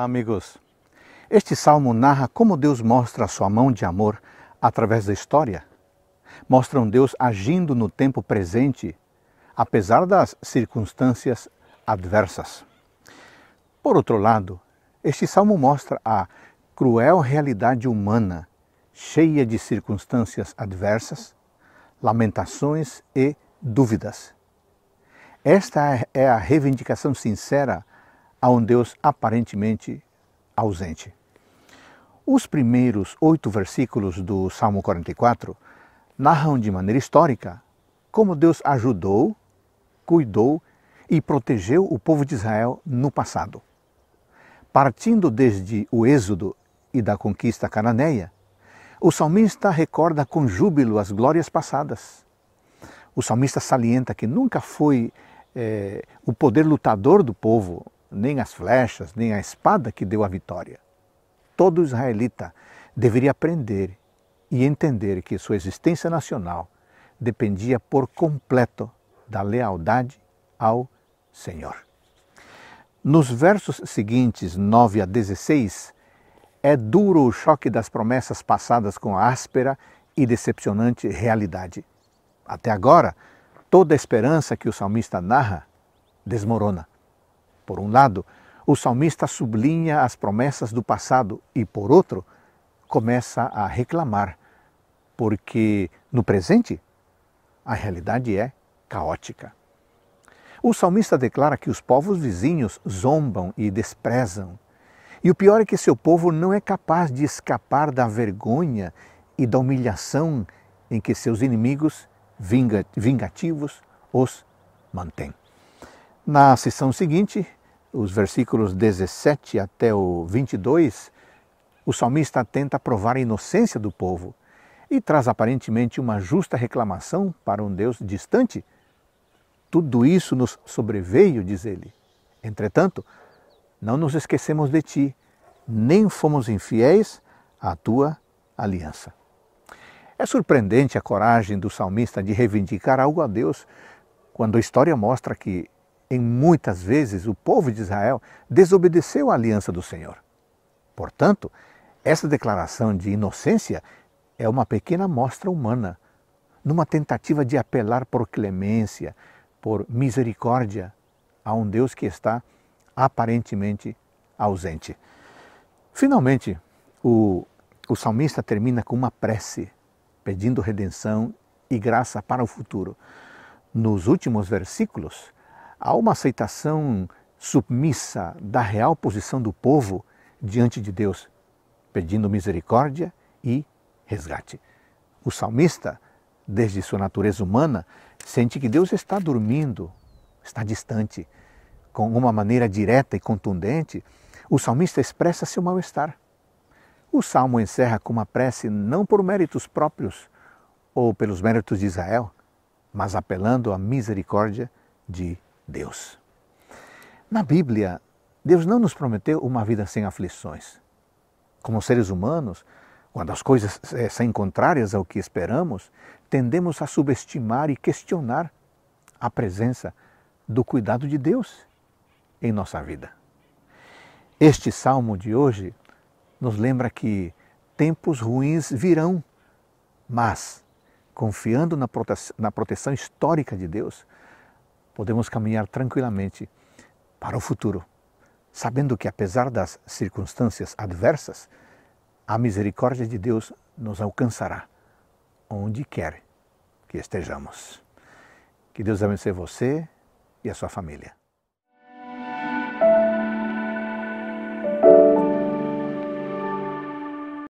Olá, amigos. Este salmo narra como Deus mostra a sua mão de amor através da história. Mostra um Deus agindo no tempo presente, apesar das circunstâncias adversas. Por outro lado, este salmo mostra a cruel realidade humana, cheia de circunstâncias adversas, lamentações e dúvidas. Esta é a reivindicação sincera a um Deus aparentemente ausente. Os primeiros oito versículos do Salmo 44 narram de maneira histórica como Deus ajudou, cuidou e protegeu o povo de Israel no passado. Partindo desde o Êxodo e da conquista cananeia, o salmista recorda com júbilo as glórias passadas. O salmista salienta que nunca foi é, o poder lutador do povo nem as flechas, nem a espada que deu a vitória. Todo israelita deveria aprender e entender que sua existência nacional dependia por completo da lealdade ao Senhor. Nos versos seguintes, 9 a 16, é duro o choque das promessas passadas com a áspera e decepcionante realidade. Até agora, toda a esperança que o salmista narra desmorona. Por um lado, o salmista sublinha as promessas do passado e, por outro, começa a reclamar, porque no presente a realidade é caótica. O salmista declara que os povos vizinhos zombam e desprezam. E o pior é que seu povo não é capaz de escapar da vergonha e da humilhação em que seus inimigos vingativos os mantêm. Na sessão seguinte, os versículos 17 até o 22, o salmista tenta provar a inocência do povo e traz aparentemente uma justa reclamação para um Deus distante. Tudo isso nos sobreveio, diz ele. Entretanto, não nos esquecemos de ti, nem fomos infiéis à tua aliança. É surpreendente a coragem do salmista de reivindicar algo a Deus, quando a história mostra que em muitas vezes o povo de Israel desobedeceu a aliança do Senhor. Portanto, essa declaração de inocência é uma pequena mostra humana, numa tentativa de apelar por clemência, por misericórdia a um Deus que está aparentemente ausente. Finalmente, o, o salmista termina com uma prece, pedindo redenção e graça para o futuro. Nos últimos versículos, há uma aceitação submissa da real posição do povo diante de Deus, pedindo misericórdia e resgate. O salmista, desde sua natureza humana, sente que Deus está dormindo, está distante. Com uma maneira direta e contundente, o salmista expressa seu mal-estar. O salmo encerra com uma prece não por méritos próprios ou pelos méritos de Israel, mas apelando à misericórdia de Deus. Na Bíblia, Deus não nos prometeu uma vida sem aflições. Como seres humanos, quando as coisas eh, são contrárias ao que esperamos, tendemos a subestimar e questionar a presença do cuidado de Deus em nossa vida. Este salmo de hoje nos lembra que tempos ruins virão, mas, confiando na proteção, na proteção histórica de Deus, podemos caminhar tranquilamente para o futuro, sabendo que, apesar das circunstâncias adversas, a misericórdia de Deus nos alcançará onde quer que estejamos. Que Deus abençoe você e a sua família.